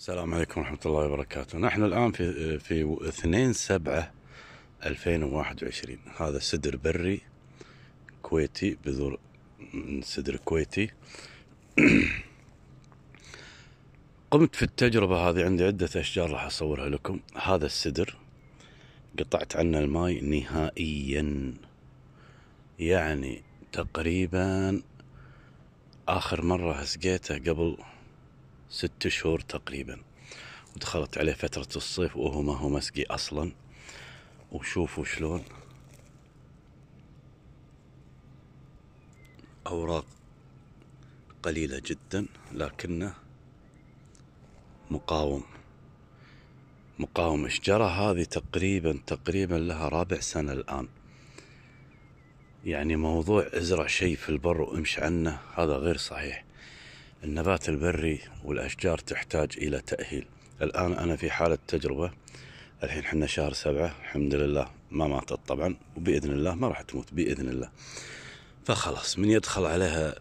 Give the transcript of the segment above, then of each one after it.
السلام عليكم ورحمة الله وبركاته نحن الآن في في 2 7 2021 هذا سدر بري كويتي بذور سدر كويتي قمت في التجربة هذه عندي عدة أشجار راح أصورها لكم هذا السدر قطعت عنه الماي نهائيا يعني تقريبا آخر مرة سقيته قبل ست شهور تقريبا ودخلت عليه فترة الصيف وهو ما هو مسقي أصلا وشوفوا شلون أوراق قليلة جدا لكنه مقاوم مقاوم الشجرة هذه تقريبا تقريبا لها رابع سنة الآن يعني موضوع ازرع شيء في البر وامش عنه هذا غير صحيح النبات البري والأشجار تحتاج إلى تأهيل الآن أنا في حالة تجربة الحين حنا شهر سبعة الحمد لله ما ماتت طبعا وبإذن الله ما راح تموت بإذن الله فخلاص من يدخل عليها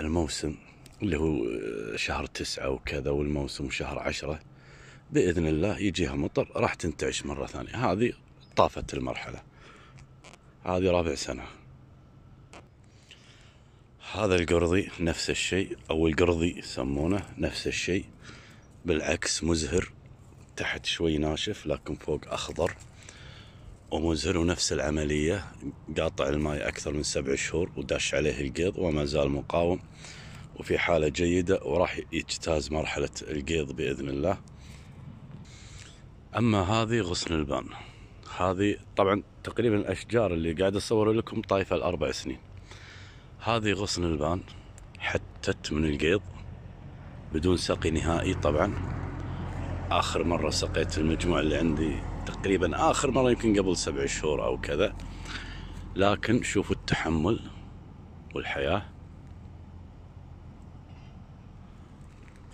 الموسم اللي هو شهر تسعة وكذا والموسم شهر عشرة بإذن الله يجيها مطر راح تنتعش مرة ثانية هذه طافت المرحلة هذه رابع سنة هذا القرضي نفس الشيء او القرضي يسمونه نفس الشيء بالعكس مزهر تحت شوي ناشف لكن فوق اخضر ومزهر ونفس العملية قاطع الماي أكثر من سبع شهور وداش عليه القيض وما زال مقاوم وفي حالة جيدة وراح يجتاز مرحلة القيض بإذن الله أما هذه غصن البان هذه طبعا تقريبا الأشجار اللي قاعد أصور لكم طايفة الأربع سنين هذه غصن البان حتت من القيض بدون سقي نهائي طبعا آخر مرة سقيت المجموع اللي عندي تقريبا آخر مرة يمكن قبل سبع شهور أو كذا لكن شوفوا التحمل والحياة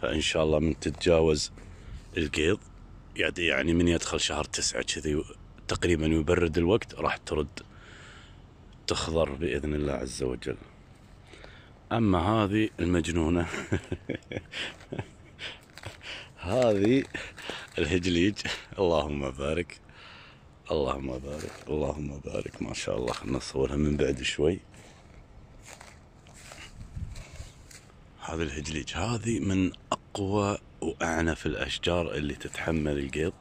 فإن شاء الله من تتجاوز القيض يعني, يعني من يدخل شهر تسعة كذي تقريبا يبرد الوقت راح ترد تخضر بإذن الله عز وجل أما هذه المجنونة هذه الهجليج اللهم بارك اللهم بارك اللهم بارك ما شاء الله خلنا نصورها من بعد شوي هذه الهجليج هذه من أقوى وأعنف الأشجار اللي تتحمل القيض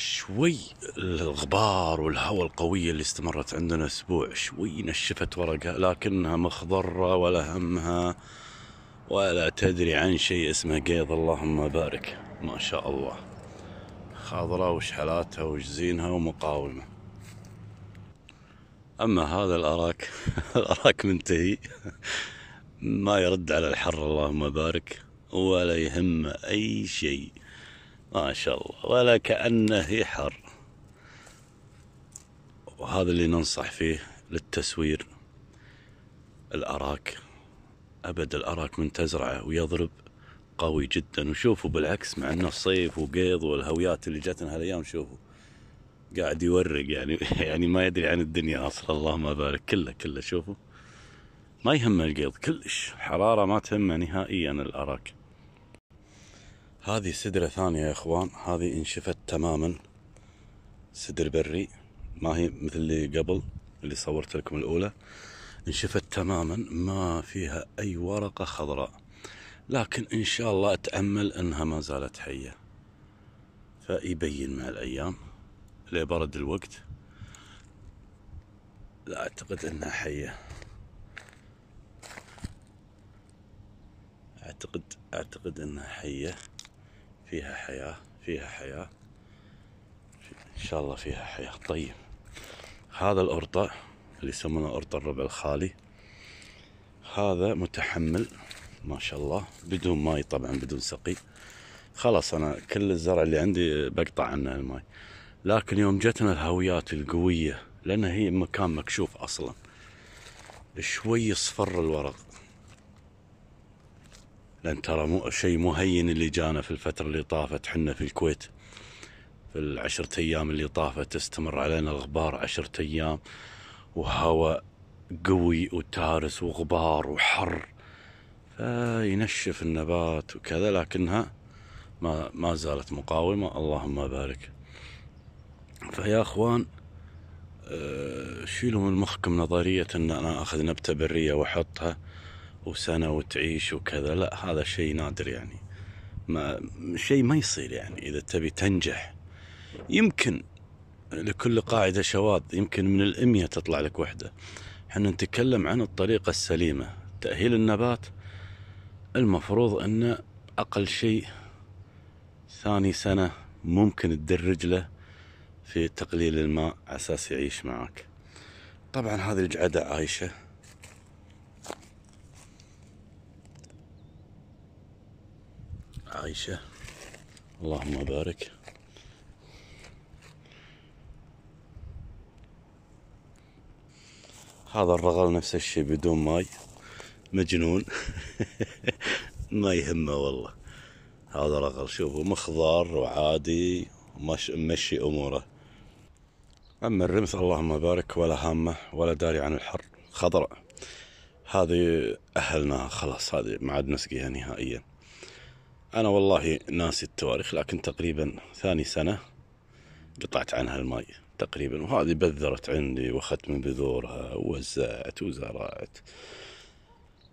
شوي الغبار والهواء القوية اللي استمرت عندنا أسبوع شوي نشفت ورقها لكنها مخضرة ولا همها ولا تدري عن شيء اسمه قيض اللهم بارك ما شاء الله خضرة وشحلاتها وجزينها ومقاومة أما هذا الأراك الأراك منتهي ما يرد على الحر اللهم بارك ولا يهم أي شيء ما شاء الله ولا كأنه حر وهذا اللي ننصح فيه للتسوير الأراك أبد الأراك من تزرعه ويضرب قوي جدا وشوفوا بالعكس مع انه صيف وقيض والهويات اللي جاتنا هالايام شوفوا قاعد يورق يعني يعني ما يدري عن الدنيا اصلا اللهم بارك كله كله شوفوا ما يهمه القيض كلش حراره ما تهمه نهائيا الاراك هذه سدرة ثانية يا اخوان هذه انشفت تماما سدر بري ما هي مثل اللي قبل اللي صورت لكم الاولى انشفت تماما ما فيها اي ورقة خضراء لكن ان شاء الله اتأمل انها ما زالت حية فيبين مع الايام لي برد الوقت لا اعتقد انها حية اعتقد اعتقد انها حيه فيها حياة فيها حياة إن شاء الله فيها حياة طيب هذا الأرطة اللي يسمونه أرطة الربع الخالي هذا متحمل ما شاء الله بدون ماي طبعا بدون سقي خلاص أنا كل الزرع اللي عندي بقطع عنه الماي لكن يوم جتنا الهويات القوية لأن هي مكان مكشوف أصلا شوي صفر الورق لأن ترى مو شيء مهين اللي جانا في الفترة اللي طافت حنا في الكويت في العشرة أيام اللي طافت استمر علينا الغبار عشرة أيام وهواء قوي وتارس وغبار وحر فينشف النبات وكذا لكنها ما, ما زالت مقاومة اللهم بارك فيا أخوان آه، شيلوا من مخكم نظرية أن أنا أخذ نبتة برية وأحطها وسنة وتعيش وكذا لا هذا شيء نادر يعني ما شيء ما يصير يعني إذا تبي تنجح يمكن لكل قاعدة شواذ يمكن من الأمية تطلع لك وحدة احنا نتكلم عن الطريقة السليمة تأهيل النبات المفروض أنه أقل شيء ثاني سنة ممكن تدرج له في تقليل الماء على أساس يعيش معك طبعا هذه الجعدة عايشة عايشة اللهم بارك هذا الرغل نفس الشيء بدون ماي مجنون ما يهمه والله هذا رغل شوفوا مخضر وعادي ومش مشي اموره اما الرمث اللهم بارك ولا هامه ولا داري عن الحر خضراء هذه اهلناها خلاص هذه ما عاد نسقيها نهائيا أنا والله ناسي التواريخ لكن تقريبا ثاني سنة قطعت عنها الماي تقريبا وهذه بذرت عندي وأخذت من بذورها ووزعت وزرعت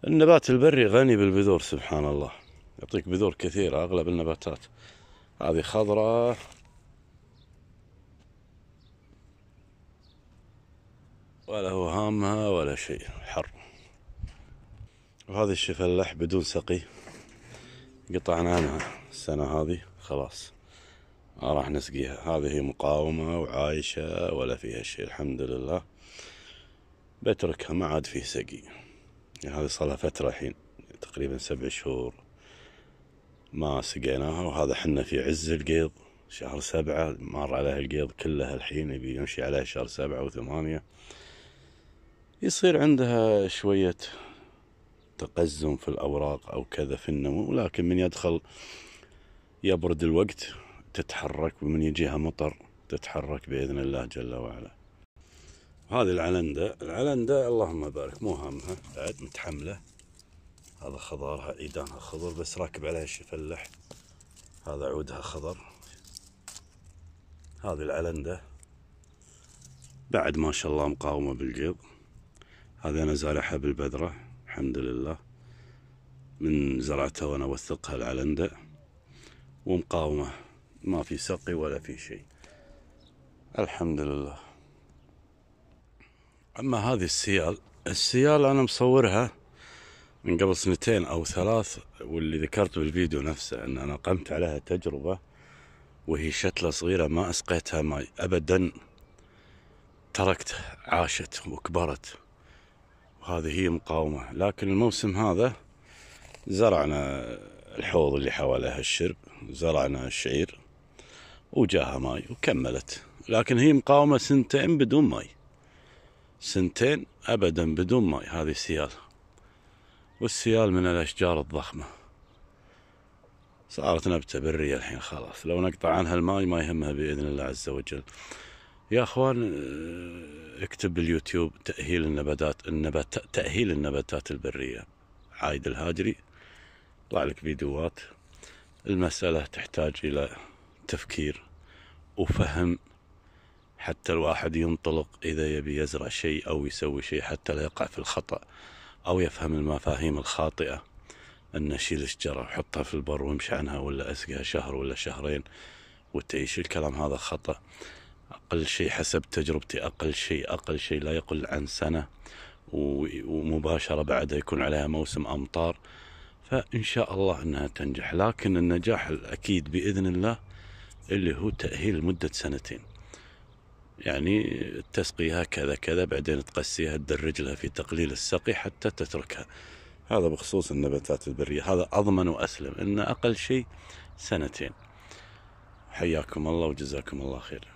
النبات البري غني بالبذور سبحان الله يعطيك بذور كثيرة أغلب النباتات هذه خضراء ولا هو هامها ولا شيء حر وهذه الشفلح بدون سقي قطعناها السنة هذه خلاص ما راح نسقيها هذه مقاومة وعايشة ولا فيها شيء الحمد لله بتركها ما عاد فيه سقي يعني هذه صار لها فترة الحين تقريبا سبع شهور ما سقيناها وهذا حنا في عز القيض شهر سبعة مر عليها القيض كله الحين يبي يمشي عليها شهر سبعة وثمانية يصير عندها شوية تقزم في الأوراق أو كذا في النمو لكن من يدخل يبرد الوقت تتحرك ومن يجيها مطر تتحرك بإذن الله جل وعلا هذه العلندة العلندة اللهم بارك مو هامها بعد متحملة هذا خضارها إيدانها خضر بس راكب عليها شفلح هذا عودها خضر هذه العلندة بعد ما شاء الله مقاومة بالجيض هذا أنا زارعها بالبذرة الحمد لله من زرعتها وأنا أوثقها العلندة ومقاومة ما في سقي ولا في شيء الحمد لله أما هذه السيال السيال أنا مصورها من قبل سنتين أو ثلاث واللي ذكرت بالفيديو نفسه أن أنا قمت عليها تجربة وهي شتلة صغيرة ما أسقيتها ماي أبدا تركتها عاشت وكبرت هذه هي مقاومة لكن الموسم هذا زرعنا الحوض اللي حواليها الشرب زرعنا الشعير وجاها ماي وكملت لكن هي مقاومة سنتين بدون ماي سنتين أبدا بدون ماي هذه السيال والسيال من الأشجار الضخمة صارت نبتة برية الحين خلاص لو نقطع عنها الماي ما يهمها بإذن الله عز وجل يا اخوان آه، اكتب باليوتيوب تاهيل النباتات النبات تاهيل النباتات البريه عايد الهاجري طلع لك فيديوهات المساله تحتاج الى تفكير وفهم حتى الواحد ينطلق إذا يبي يزرع شيء أو يسوي شيء حتى لا يقع في الخطأ أو يفهم المفاهيم الخاطئة أن شيل الشجره وحطها في البر وامشي عنها ولا أسقيها شهر ولا شهرين وتعيش الكلام هذا خطأ أقل شيء حسب تجربتي أقل شيء أقل شيء لا يقل عن سنة ومباشرة بعدها يكون عليها موسم أمطار فإن شاء الله أنها تنجح لكن النجاح الأكيد بإذن الله اللي هو تأهيل مدة سنتين يعني تسقيها كذا كذا بعدين تقسيها تدرج لها في تقليل السقي حتى تتركها هذا بخصوص النباتات البرية هذا أضمن وأسلم أن أقل شيء سنتين حياكم الله وجزاكم الله خير